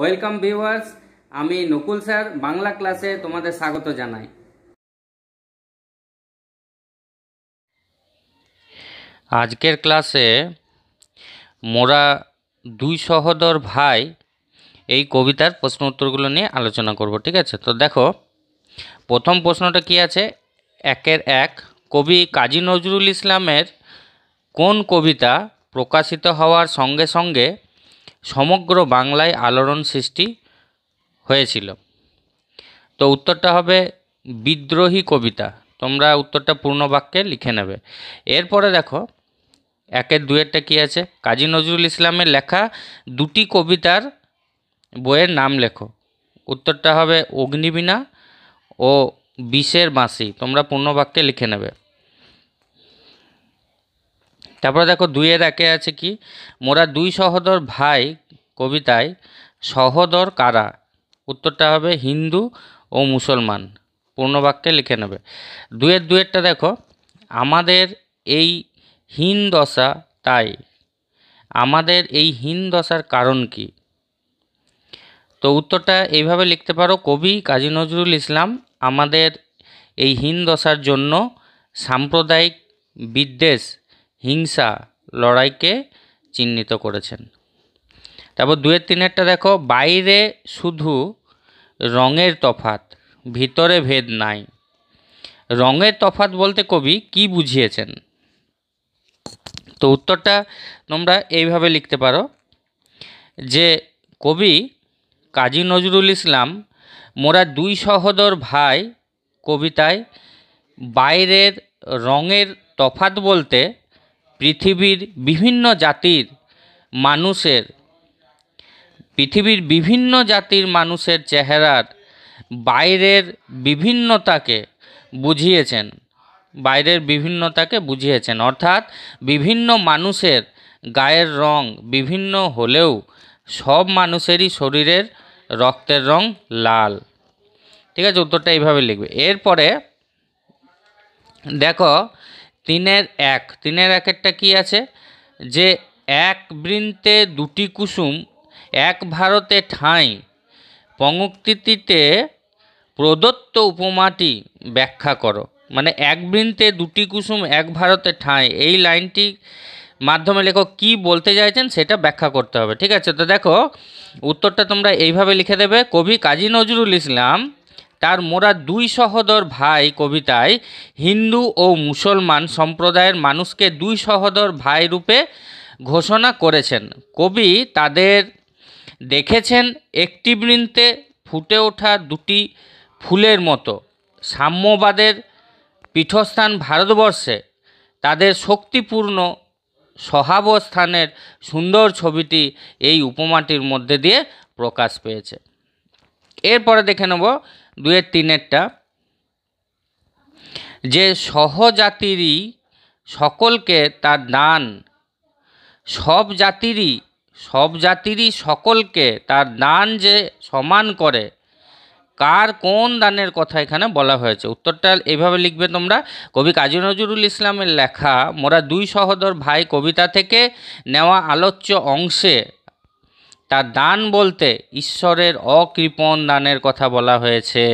welcome viewers আমি Nakul sir Bangla ক্লাসে তোমাদের স্বাগত জানাই আজকের ক্লাসে মোরা দুই সহদর ভাই এই কবিতার প্রশ্ন উত্তরগুলো নিয়ে আলোচনা করব ঠিক আছে তো দেখো প্রথম প্রশ্নটা কি আছে একের এক কবি কাজী নজরুল ইসলামের কোন কবিতা প্রকাশিত হওয়ার সঙ্গে সঙ্গে সমগ্র বাংলায় আলোড়ন সৃষ্টি হয়েছিল তো উত্তরটা হবে বিদ্রোহী কবিতা তোমরা উত্তরটা পূর্ণ বাক্যে লিখে নেবে এরপরে দেখো একের দুয়েরটা কী আছে কাজী নজরুল ইসলামের লেখা দুটি কবিতার বইয়ের নাম লেখো উত্তরটা হবে অগ্নিবীণা ও বিষের বাঁশি তোমরা পূর্ণ বাক্যে লিখে নেবে তারপরে দেখো দুইয়ের একে আছে কি মোরা দুই সহোদর ভাই কবিতায় সহোদর কারা উত্তরটা হবে হিন্দু ও মুসলমান পূর্ণবাক্যে লিখে নেবে দুয়ের দুয়েরটা দেখো আমাদের এই হীন দশা তাই আমাদের এই হীন দশার কারণ কি তো উত্তরটা এইভাবে লিখতে পারো কবি কাজী নজরুল ইসলাম আমাদের এই হীন দশার জন্য সাম্প্রদায়িক বিদ্বেষ হিংসা লড়াইকে চিহ্নিত করেছেন তারপর দুয়ের তিনেরটা দেখো বাইরে শুধু রঙের তফাত ভিতরে ভেদ নাই রঙের তফাত বলতে কবি কি বুঝিয়েছেন তো উত্তরটা তোমরা এইভাবে লিখতে পারো যে কবি কাজী নজরুল ইসলাম মোরা দুই সহোদর ভাই কবিতায় বাইরের রঙের তফাত বলতে পৃথিবীর বিভিন্ন জাতির মানুষের পৃথিবীর বিভিন্ন জাতির মানুষের চেহারার বাইরের বিভিন্নতাকে বুঝিয়েছেন বাইরের বিভিন্নতাকে বুঝিয়েছেন অর্থাৎ বিভিন্ন মানুষের গায়ের রং বিভিন্ন হলেও সব মানুষেরই শরীরের রক্তের রং লাল ঠিক আছে উত্তরটা এইভাবে লিখবে এরপরে দেখো তিনের এক তিনের একেরটা কি আছে যে এক বৃন্তে দুটি কুসুম এক ভারতে ঠাঁই পঙ্ক্তিতিতে প্রদত্ত উপমাটি ব্যাখ্যা করো মানে এক বৃন্তে দুটি কুসুম এক ভারতে ঠাঁই এই লাইনটি মাধ্যমে লেখক কি বলতে চাইছেন সেটা ব্যাখ্যা করতে হবে ঠিক আছে তো দেখো উত্তরটা তোমরা এইভাবে লিখে দেবে কবি কাজী নজরুল ইসলাম তার মোরা দুই সহদর ভাই কবিতায় হিন্দু ও মুসলমান সম্প্রদায়ের মানুষকে দুই সহদর ভাই রূপে ঘোষণা করেছেন কবি তাদের দেখেছেন একটি বৃন্তে ফুটে ওঠা দুটি ফুলের মতো সাম্যবাদের পীঠস্থান ভারতবর্ষে তাদের শক্তিপূর্ণ সহাবস্থানের সুন্দর ছবিটি এই উপমাটির মধ্যে দিয়ে প্রকাশ পেয়েছে এরপরে দেখে নেব দুয়ের তিনেরটা যে সহজাতিরই সকলকে তার দান সব জাতিরই সব জাতিরই সকলকে তার দান যে সমান করে কার কোন দানের কথা এখানে বলা হয়েছে উত্তরটা এইভাবে লিখবে তোমরা কবি কাজী নজরুল ইসলামের লেখা মোরা দুই সহদর ভাই কবিতা থেকে নেওয়া আলোচ্য অংশে তার দান বলতে ঈশ্বরের অকৃপণ দানের কথা বলা হয়েছে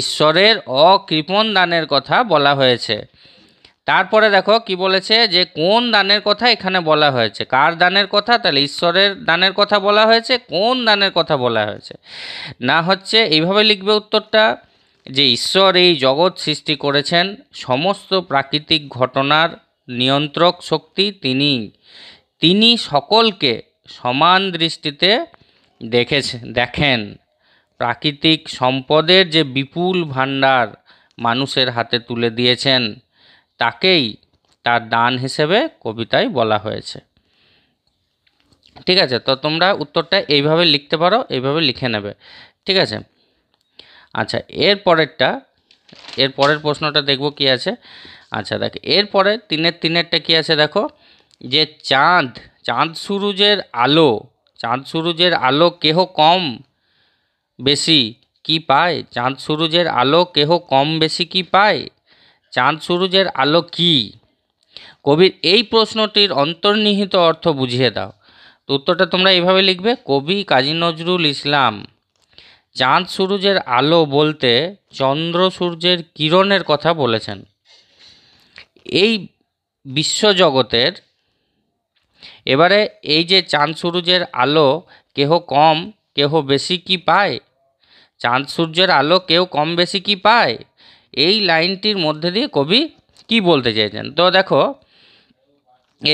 ঈশ্বরের অকৃপণ দানের কথা বলা হয়েছে তারপরে দেখো কি বলেছে যে কোন দানের কথা এখানে বলা হয়েছে কার দানের কথা তাহলে ঈশ্বরের দানের কথা বলা হয়েছে কোন দানের কথা বলা হয়েছে না হচ্ছে এইভাবে লিখবে উত্তরটা যে ঈশ্বর এই জগৎ সৃষ্টি করেছেন সমস্ত প্রাকৃতিক ঘটনার নিয়ন্ত্রক শক্তি তিনি তিনি সকলকে সমান দৃষ্টিতে দেখেছে দেখেন প্রাকৃতিক সম্পদের যে বিপুল ভাণ্ডার মানুষের হাতে তুলে দিয়েছেন তাকেই তার দান হিসেবে কবিতায় বলা হয়েছে ঠিক আছে তো তোমরা উত্তরটা এইভাবে লিখতে পারো এইভাবে লিখে নেবে ঠিক আছে আচ্ছা এর পরেরটা এর পরের প্রশ্নটা দেখব কি আছে আচ্ছা দেখ এরপরে তিনের তিনেরটা কি আছে দেখো যে চাঁদ চাঁদ সুরুজের আলো চাঁদ সুরুজের আলো কেহ কম বেশি কি পায় চাঁদ সুরুজের আলো কেহ কম বেশি কি পায় চাঁদ সুরুজের আলো কি কবির এই প্রশ্নটির অন্তর্নিহিত অর্থ বুঝিয়ে দাও তো উত্তরটা তোমরা এইভাবে লিখবে কবি কাজী নজরুল ইসলাম চাঁদ সুরুজের আলো বলতে চন্দ্র সূর্যের কিরণের কথা বলেছেন এই বিশ্বজগতের এবারে এই যে চাঁদ সূর্যের আলো কেহ কম কেহ বেশি কি পায় চাঁদ সূর্যের আলো কেউ কম বেশি কি পায় এই লাইনটির মধ্যে দিয়ে কবি কি বলতে চাইছেন তো দেখো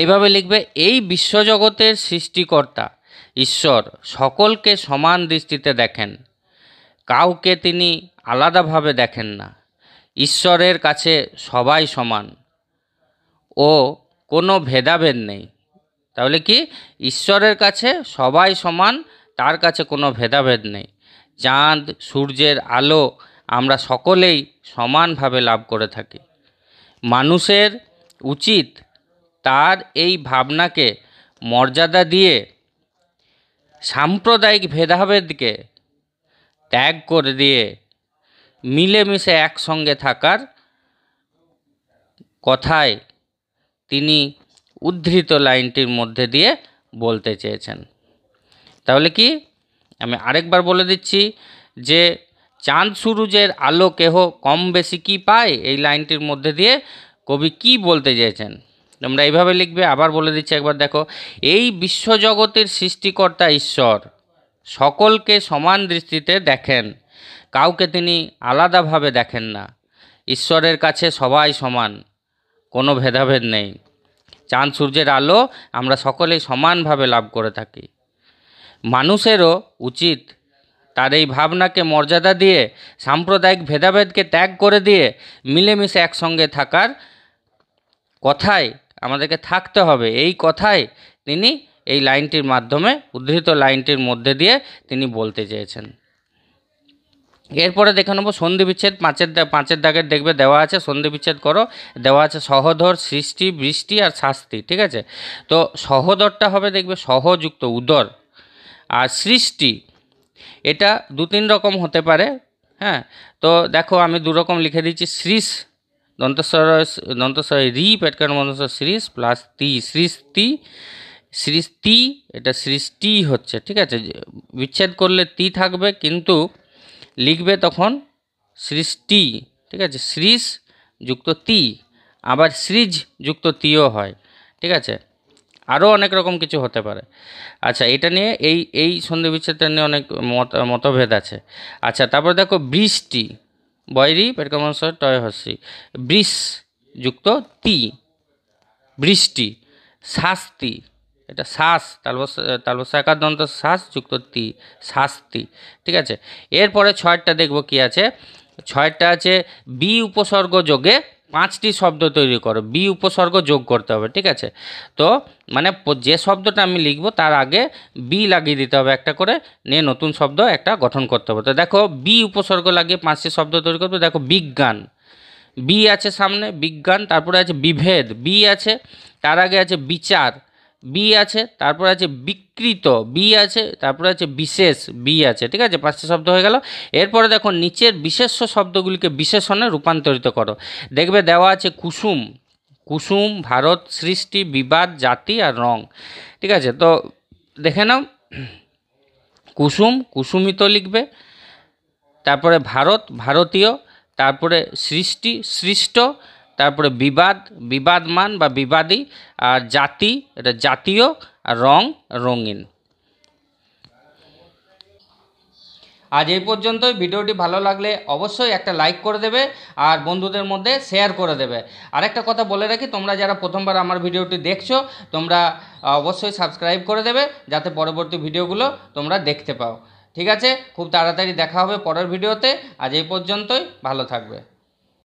এইভাবে লিখবে এই বিশ্বজগতের সৃষ্টিকর্তা ঈশ্বর সকলকে সমান দৃষ্টিতে দেখেন কাউকে তিনি আলাদাভাবে দেখেন না ঈশ্বরের কাছে সবাই সমান ও কোনো ভেদাভেদ নেই তাহলে কি ঈশ্বরের কাছে সবাই সমান তার কাছে কোনো ভেদাভেদ নেই চাঁদ সূর্যের আলো আমরা সকলেই সমানভাবে লাভ করে থাকি মানুষের উচিত তার এই ভাবনাকে মর্যাদা দিয়ে সাম্প্রদায়িক ভেদাভেদকে ত্যাগ করে দিয়ে মিলেমিশে একসঙ্গে থাকার কথায় তিনি উদ্ধৃত লাইনটির মধ্যে দিয়ে বলতে চেয়েছেন তাহলে কি আমি আরেকবার বলে দিচ্ছি যে চাঁদ সুরুজের আলো কেহ কম বেশি কি পায় এই লাইনটির মধ্যে দিয়ে কবি কি বলতে চেয়েছেন তোমরা এইভাবে লিখবে আবার বলে দিচ্ছি একবার দেখো এই বিশ্বজগতের সৃষ্টিকর্তা ঈশ্বর সকলকে সমান দৃষ্টিতে দেখেন কাউকে তিনি আলাদাভাবে দেখেন না ঈশ্বরের কাছে সবাই সমান কোনো ভেদাভেদ নেই চাঁদ সূর্যের আলো আমরা সকলেই সমানভাবে লাভ করে থাকি মানুষেরও উচিত তার এই ভাবনাকে মর্যাদা দিয়ে সাম্প্রদায়িক ভেদাভেদকে ত্যাগ করে দিয়ে মিলেমিশে একসঙ্গে থাকার কথায় আমাদেরকে থাকতে হবে এই কথাই তিনি এই লাইনটির মাধ্যমে উদ্ধৃত লাইনটির মধ্যে দিয়ে তিনি বলতে চেয়েছেন এরপরে দেখে নেবো সন্ধি বিচ্ছেদ পাঁচের পাঁচের দাগের দেখবে দেওয়া আছে সন্ধি বিচ্ছেদ করো দেওয়া আছে সহধর সৃষ্টি বৃষ্টি আর শাস্তি ঠিক আছে তো সহদরটা হবে দেখবে সহযুক্ত উদর আর সৃষ্টি এটা দু তিন রকম হতে পারে হ্যাঁ তো দেখো আমি দু রকম লিখে দিচ্ছি শ্রীষ দন্তস্বর দন্তস্বর রি পেটকার মন্তস্বর শ্রীষ প্লাস তি সৃষ্টি সৃষ্টি এটা সৃষ্টি হচ্ছে ঠিক আছে বিচ্ছেদ করলে তি থাকবে কিন্তু লিখবে তখন সৃষ্টি ঠিক আছে শ্রীষ যুক্ত তি আবার সৃজ যুক্ত তিও হয় ঠিক আছে আরও অনেক রকম কিছু হতে পারে আচ্ছা এটা নিয়ে এই এই সন্ধি বিচ্ছেদটা নিয়ে অনেক মত মতভেদ আছে আচ্ছা তারপর দেখো বৃষ্টি বৈরি পেটকমাংস টয় হস্যি বৃষ যুক্ত তি বৃষ্টি শাস্তি এটা শ্বাস তালবসা একাদন্ত শ্বাস যুক্ত তি শাস্তি ঠিক আছে এরপরে ছয়টা দেখব কি আছে ছয়টা আছে বি উপসর্গ যোগে পাঁচটি শব্দ তৈরি করো বি উপসর্গ যোগ করতে হবে ঠিক আছে তো মানে যে শব্দটা আমি লিখবো তার আগে বি লাগিয়ে দিতে হবে একটা করে নিয়ে নতুন শব্দ একটা গঠন করতে হবে তো দেখো বি উপসর্গ লাগিয়ে পাঁচটি শব্দ তৈরি করতে দেখো বিজ্ঞান বি আছে সামনে বিজ্ঞান তারপরে আছে বিভেদ বি আছে তার আগে আছে বিচার বি আছে তারপর আছে বিকৃত বি আছে তারপর আছে বিশেষ বি আছে ঠিক আছে পাঁচটা শব্দ হয়ে গেল এরপরে দেখো নিচের বিশেষ শব্দগুলিকে বিশেষণে রূপান্তরিত করো দেখবে দেওয়া আছে কুসুম কুসুম ভারত সৃষ্টি বিবাদ জাতি আর রং ঠিক আছে তো দেখে নাও কুসুম কুসুমিত লিখবে তারপরে ভারত ভারতীয় তারপরে সৃষ্টি সৃষ্ট তারপরে বিবাদ বিবাদমান বা বিবাদী আর জাতি এটা জাতীয় আর রং রঙিন আজ এই পর্যন্তই ভিডিওটি ভালো লাগলে অবশ্যই একটা লাইক করে দেবে আর বন্ধুদের মধ্যে শেয়ার করে দেবে আরেকটা কথা বলে রাখি তোমরা যারা প্রথমবার আমার ভিডিওটি দেখছো তোমরা অবশ্যই সাবস্ক্রাইব করে দেবে যাতে পরবর্তী ভিডিওগুলো তোমরা দেখতে পাও ঠিক আছে খুব তাড়াতাড়ি দেখা হবে পরের ভিডিওতে আজ এই পর্যন্তই ভালো থাকবে